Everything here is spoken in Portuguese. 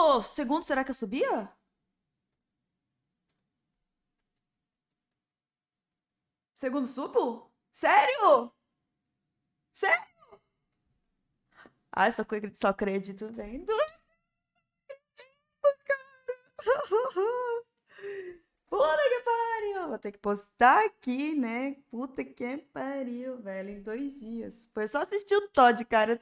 Ô, oh, segundo, será que eu subia? Segundo subo? Sério? Sério? Ah, só, só acredito vendo. Acredito, cara. Puta que pariu! Vou ter que postar aqui, né? Puta que pariu, velho, em dois dias. Foi só assistir o Todd, cara.